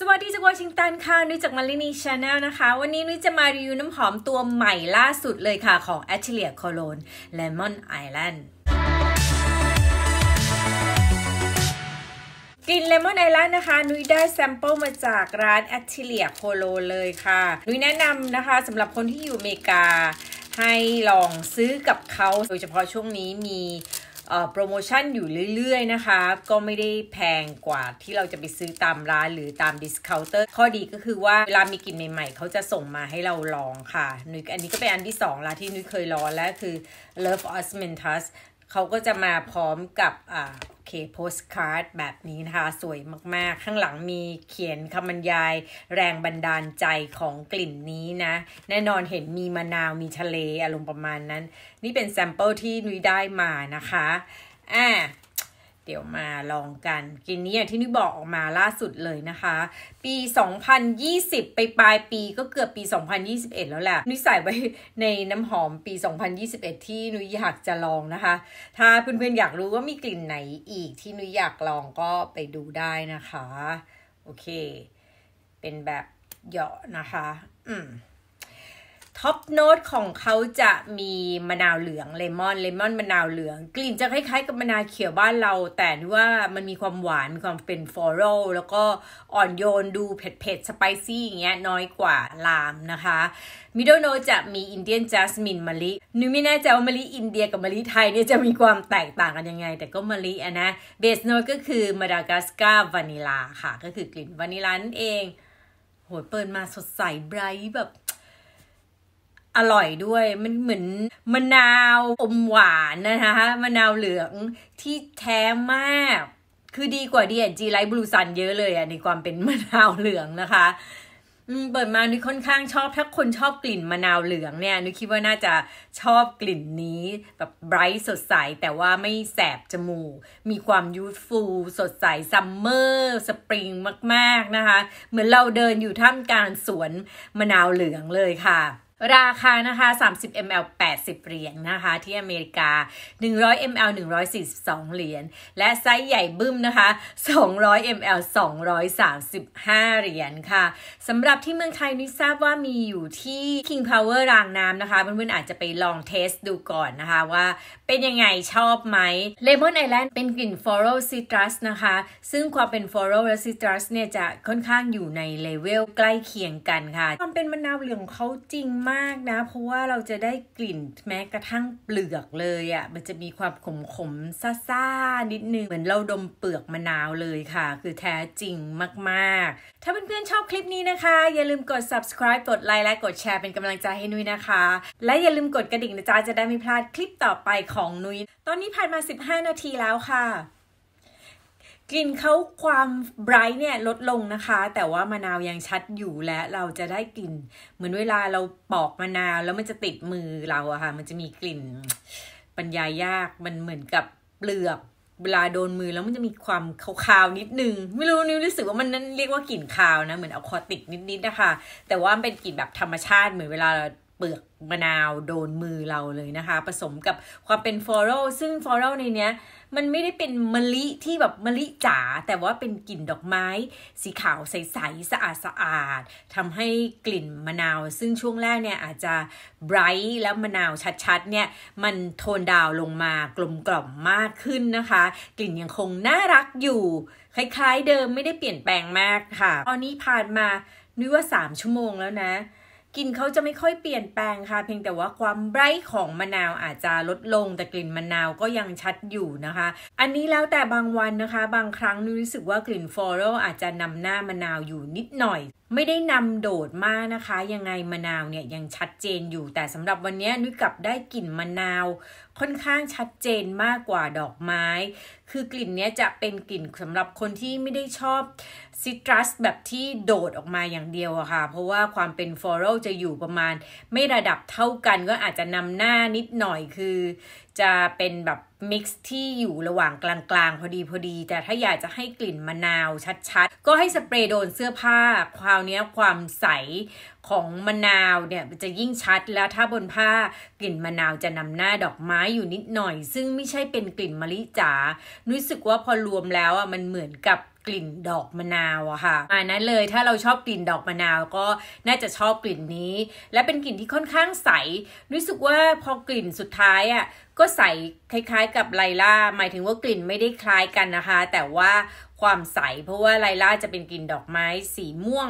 สวัสดีจากวอชิงตันค่ะนุ้ยจากมารินีชาแนลนะคะ วันนี้นุ้ยจะมารีวิวน้ำหอมตัวใหม่ล่าสุดเลยค่ะ ของแอชเลียโคโลนเลมอนไอแลนด์กลิ่นเลมอนไอแลนด์นะคะ นุ้ยได้แซมเปิลมาจากร้านแอชเลียโคโลนเลยค่ะ นุ้ยแนะนำนะคะสำหรับคนที่อยู่อเมริกาให้ลองซื้อกับเขาโดยเฉพาะช่วงนี้มีโปรโมชั่น อยู่เรื่อย ๆ นะคะ ก็ไม่ได้แพงกว่าที่เราจะไปซื้อตามร้านหรือตามดิสคาวเตอร์ข้อดีก็คือว่าเวลามีกลิ่นใหม่ ๆ เขาจะส่งมาให้เราลองค่ะนุยอันนี้ก็เป็นอันที่2ละที่นุ้ยเคยลองแล้วคือ Love Osmentus เขาก็จะมาพร้อมกับเคโพสการ์ดแบบนี้นะคะสวยมาก ๆ ข้างหลังมีเขียนคำบรรยายแรงบันดาลใจของกลิ่นนี้นะ แน่นอนเห็นมีมะนาวมีทะเลอารมณ์ประมาณนั้น นี่เป็นแซมเปิลที่นุ้ยได้มานะคะอ่าเดี๋ยวมาลองกันกินนี้อย่างที่นี่บอกออกมาล่าสุดเลยนะคะ ปี 2020 ไปปลายปีก็เกือบปี 2021 แล้วแหละ นุ้ยใส่ไว้ในน้ำหอมปี 2021 ที่นุ้ยอยากจะลองนะคะ ถ้าเพื่อนๆ อยากรู้ว่ามีกลิ่นไหนอีกที่นุ้ยอยากลองก็ไปดูได้นะคะ โอเค เป็นแบบเหยาะนะคะ อืมท็อปโน้ตของเขาจะมีมะนาวเหลืองเลมอนเลมอนมะนาวเหลือง กลิ่นจะคล้ายๆกับมะนาวเขียวบ้านเรา แต่ว่ามันมีความหวานมีความเป็นฟลอรัลแล้วก็อ่อนโยนดูเผ็ดๆ สไปซี่อย่างเงี้ยน้อยกว่าลามนะคะมิดเดิลโน้ตจะมีอินเดียนจัสมินมะลิหนูไม่แน่ใจว่ามะลิอินเดียกับมะลิไทยเนี่ยจะมีความแตกต่างกันยังไง แต่ก็มะลิอะนะเบสโน้ตก็คือมาดากัสการ์วานิลาค่ะ ก็คือกลิ่นวานิลานั่นเองโหเปิดมาสดใสไบรท์แบบอร่อยด้วยมันเหมือนมะนาวอมหวานนะคะ มะนาวเหลืองที่แท้มาก คือดีกว่าดีเอนจีไลท์บลูซันเยอะเลยอะในความเป็นมะนาวเหลืองนะคะ เปิดมานี่ค่อนข้างชอบ ถ้าคนชอบกลิ่นมะนาวเหลืองเนี่ยนุคิดว่าน่าจะชอบกลิ่นนี้ แบบไบรท์สดใส แต่ว่าไม่แสบจมูก มีความยูทฟูลสดใสซัมเมอร์สปริงมากๆนะคะ เหมือนเราเดินอยู่ท่ามกลางสวนมะนาวเหลืองเลยค่ะราคานะคะ30 ml 80 เหรียญนนะคะที่อเมริกา 100 ml 142 เหรียญ และไซส์ใหญ่บึ้มนะคะ 200 ml 235 เหรียญค่ะสำหรับที่เมืองไทยนี่ทราบว่ามีอยู่ที่ King Power รางน้ำนะคะเพื่อนๆอาจจะไปลองเทสดูก่อนนะคะว่าเป็นยังไงชอบไหมเลมอนไอแลนด์เป็นกลิ่นฟอร a l ซิตรัสนะคะซึ่งความเป็นฟอร a l และซิตรัสเนี่ยจะค่อนข้างอยู่ในเลเวลใกล้เคียงกันค่ะความเป็นมะนาวเหลืองเขาจริงมากนะเพราะว่าเราจะได้กลิ่นแม้กระทั่งเปลือกเลยอะ่ะ มันจะมีความขมขมซ่า ๆ นิดนึง เหมือนเราดมเปลือกมะนาวเลยค่ะ คือแท้จริงมากๆ ถ้าเพื่อนๆชอบคลิปนี้นะคะ อย่าลืมกด subscribe กดไลค์และกดแชร์เป็นกำลังใจให้นุ้ยนะคะ และอย่าลืมกดกระดิ่งนะจ๊ะจะได้ไม่พลาดคลิปต่อไปของนุ้ยตอนนี้ผ่านมา 15 นาทีแล้วค่ะกลิ่นเขาความไบรท์เนี่ยลดลงนะคะ แต่ว่ามะนาวยังชัดอยู่และเราจะได้กลิ่น เหมือนเวลาเราปอกมะนาว แล้วมันจะติดมือเราอะค่ะมันจะมีกลิ่นบรรยายยากมันเหมือนกับเปลือกเวลาโดนมือแล้วมันจะมีความคาวๆ นิดนึงไม่รู้นิวรู้สึกว่ามันนั้นเรียกว่ากลิ่นคาวนะ เหมือนอะคอติกนิดๆนะคะแต่ว่าเป็นกลิ่นแบบธรรมชาติเหมือนเวลาเปลือกมะนาวโดนมือเราเลยนะคะ ผสมกับความเป็นฟลอโรซึ่งฟลอโรในเนี้ยมันไม่ได้เป็นมะลิที่แบบมะลิจ๋าแต่ว่าเป็นกลิ่นดอกไม้ สีขาวใส ๆ สะอาดสะอาดทำให้กลิ่นมะนาว ซึ่งช่วงแรกเนี่ยอาจจะไบรท์แล้วมะนาวชัดๆ เนี่ย มันโทนดาวลงมากลมกล่อมมากขึ้นนะคะ กลิ่นยังคงน่ารักอยู่ คล้ายๆ เดิมไม่ได้เปลี่ยนแปลงมากค่ะ ตอนนี้ผ่านมานึกว่า 3 ชั่วโมงแล้วนะกลิ่นเขาจะไม่ค่อยเปลี่ยนแปลงค่ะเพียงแต่ว่าความไบรท์ของมะนาวอาจจะลดลง แต่กลิ่นมะนาวก็ยังชัดอยู่นะคะ อันนี้แล้วแต่บางวันนะคะ บางครั้งนุ้รู้สึกว่ากลิ่นฟลอเรลอาจจะนำหน้ามะนาวอยู่นิดหน่อยไม่ได้นำโดดมากนะคะ ยังไง มะนาวเนี่ยยังชัดเจนอยู่ แต่สำหรับวันนี้นุ้ยกลับได้กลิ่นมะนาว ค่อนข้างชัดเจนมากกว่าดอกไม้ คือกลิ่นเนี้ยจะเป็นกลิ่นสำหรับคนที่ไม่ได้ชอบซิตรัสแบบที่โดดออกมาอย่างเดียวอะค่ะเพราะว่าความเป็นฟลอรัลจะอยู่ประมาณ ไม่ระดับเท่ากันก็อาจจะนำหน้านิดหน่อยคือจะเป็นแบบมิกซ์ที่อยู่ระหว่างกลางๆ พอดีพอดี แต่ถ้าอยากจะให้กลิ่นมะนาวชัดๆ ก็ให้สเปรย์โดนเสื้อผ้าคราวนี้ความใสของมะนาวเนี่ยจะยิ่งชัด แล้วถ้าบนผ้ากลิ่นมะนาวจะนำหน้าดอกไม้อยู่นิดหน่อย ซึ่งไม่ใช่เป็นกลิ่นมะลิจา๋ารู้สึกว่าพอรวมแล้วอ่ะมันเหมือนกับกลิ่นดอกมะนาวอะค่ะอันนั้นเลยถ้าเราชอบกลิ่นดอกมะนาวก็น่าจะชอบกลิ่นนี้ และเป็นกลิ่นที่ค่อนข้างใสรู้สึกว่าพอกลิ่นสุดท้ายอะก็ใสคล้ายๆกับไลล่าหมายถึงว่ากลิ่นไม่ได้คล้ายกันนะคะ แต่ว่าความใสเพราะว่าไลล่าจะเป็นกลิ่นดอกไม้สีม่วง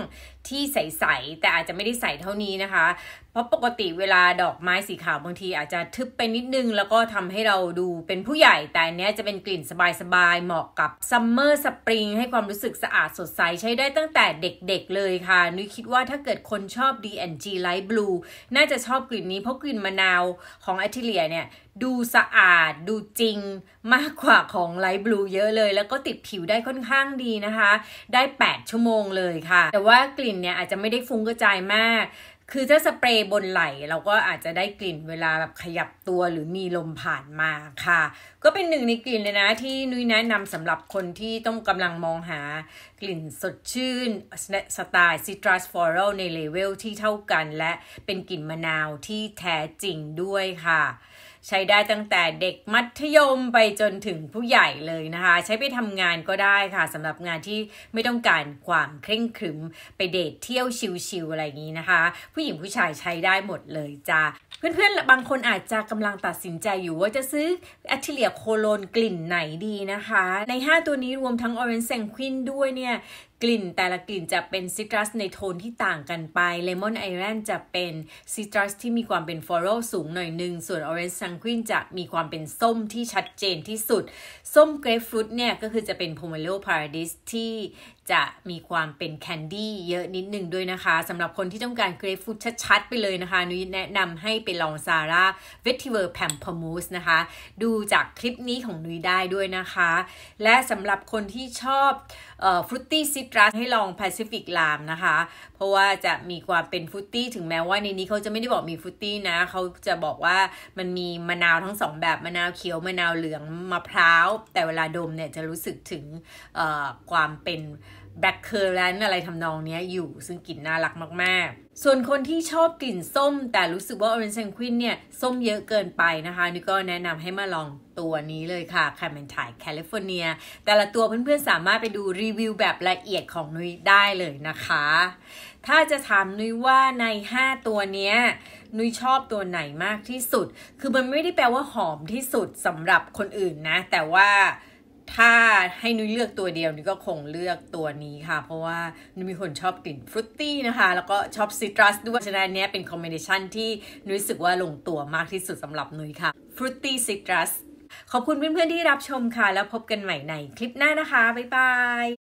ที่ใสๆแต่อาจจะไม่ได้ใสเท่านี้นะคะ เพราะปกติเวลาดอกไม้สีขาวบางทีอาจจะทึบไปนิดนึงแล้วก็ทำให้เราดูเป็นผู้ใหญ่แต่เนี้ยจะเป็นกลิ่นสบาย ๆ เหมาะกับซัมเมอร์สปริงให้ความรู้สึกสะอาดสดใสใช้ได้ตั้งแต่เด็กๆเลยค่ะนุ้ยคิดว่าถ้าเกิดคนชอบ D&G Light Blue น่าจะชอบกลิ่นนี้เพราะกลิ่นมะนาวของอทิเลียเนี่ยดูสะอาดดูจริงมากกว่าของไลท์บลูเยอะเลย แล้วก็ติดผิวได้ค่อนอนข้างดีนะคะ ได้ 8 ชั่วโมงเลยค่ะ แต่ว่ากลิ่นเนี่ยอาจจะไม่ได้ฟุ้งกระจายมาก คือถ้าสเปรย์บนไหล เราก็อาจจะได้กลิ่นเวลาแบบขยับตัวหรือมีลมผ่านมาค่ะ ก็เป็นหนึ่งในกลิ่นเลยนะ ที่นุ้ยแนะนำสำหรับคนที่ต้องกำลังมองหา กลิ่นสดชื่นสไตล์ซิตรัสฟอรัลในเลเวลที่เท่ากัน และเป็นกลิ่นมะนาวที่แท้จริงด้วยค่ะใช้ได้ตั้งแต่เด็กมัธยมไปจนถึงผู้ใหญ่เลยนะคะ ใช้ไปทำงานก็ได้ค่ะสำหรับงานที่ไม่ต้องการความเคร่งครึม ไปเดทเที่ยวชิลๆอะไรอย่างนี้นะคะ ผู้หญิงผู้ชายใช้ได้หมดเลยจ้าเพื่อนๆ บางคนอาจจะกำลังตัดสินใจอยู่ว่าจะซื้อแอทิเลียโคโลนกลิ่นไหนดีนะคะ ใน5ตัวนี้รวมทั้งออเรนเซงควินด้วยเนี่ยกลิ่นแต่ละกลิ่นจะเป็นซิตรัสในโทนที่ต่างกันไปเลมอนไอแลนด์จะเป็นซิตรัสที่มีความเป็นฟลอรัลสูงหน่อยหนึ่งส่วนออเรนจ์ซังควินจะมีความเป็นส้มที่ชัดเจนที่สุด ส้มเกรฟฟรุตเนี่ยก็คือจะเป็นโพเมโลพาราดิสที่จะมีความเป็นแคนดี้เยอะนิดนึงด้วยนะคะสำหรับคนที่ต้องการเกรฟฟูดชัดๆ ไปเลยนะคะนุ้ยแนะนำให้ไปลองซาร่าเวทิเวอร์แพมพมูสนะคะ ดูจากคลิปนี้ของนุ้ยได้ด้วยนะคะ และสำหรับคนที่ชอบฟรุตตี้ซิตรัสให้ลองแปซิฟิกลามนะคะ เพราะว่าจะมีความเป็นฟรุตตี้ถึงแม้ว่าในนี้เขาจะไม่ได้บอกมีฟรุตตี้นะ เขาจะบอกว่ามันมีมะนาวทั้งสองแบบมะนาวเขียวมะนาวเหลืองมะพร้าวแต่เวลาดมเนี่ยจะรู้สึกถึงความเป็นแบล็คเคอร์แลนอะไรทำนองนี้อยู่ซึ่งกลิ่นน่ารักมากๆ ส่วนคนที่ชอบกลิ่นส้ม แต่รู้สึกว่าออเรนจ์แซงควินเนี่ย ส้มเยอะเกินไปนะคะ นี่ก็แนะนำให้มาลองตัวนี้เลยค่ะแคมเปญถ่ายแคลิฟอร์เนียแต่ละตัวเพื่อนๆ สามารถไปดูรีวิวแบบละเอียดของนุ้ยได้เลยนะคะ ถ้าจะถามนุ้ยว่าใน 5 ตัวนี้ นุ้ยชอบตัวไหนมากที่สุด คือมันไม่ได้แปลว่าหอมที่สุดสำหรับคนอื่นนะ แต่ว่าถ้าให้นุ้ยเลือกตัวเดียวนี่ก็คงเลือกตัวนี้ค่ะเพราะว่านุ้ยมีคนชอบกลิ่นฟรุตตี้นะคะแล้วก็ชอบซิตรัสด้วยฉะนั้นเนี้ยเป็นคอมบิเนชันที่นุ้ยรู้สึกว่าลงตัวมากที่สุดสำหรับนุ้ยค่ะฟรุตตี้ซิตรัสขอบคุณเพื่อนๆที่รับชมค่ะ แล้วพบกันใหม่ในคลิปหน้านะคะบ๊ายบาย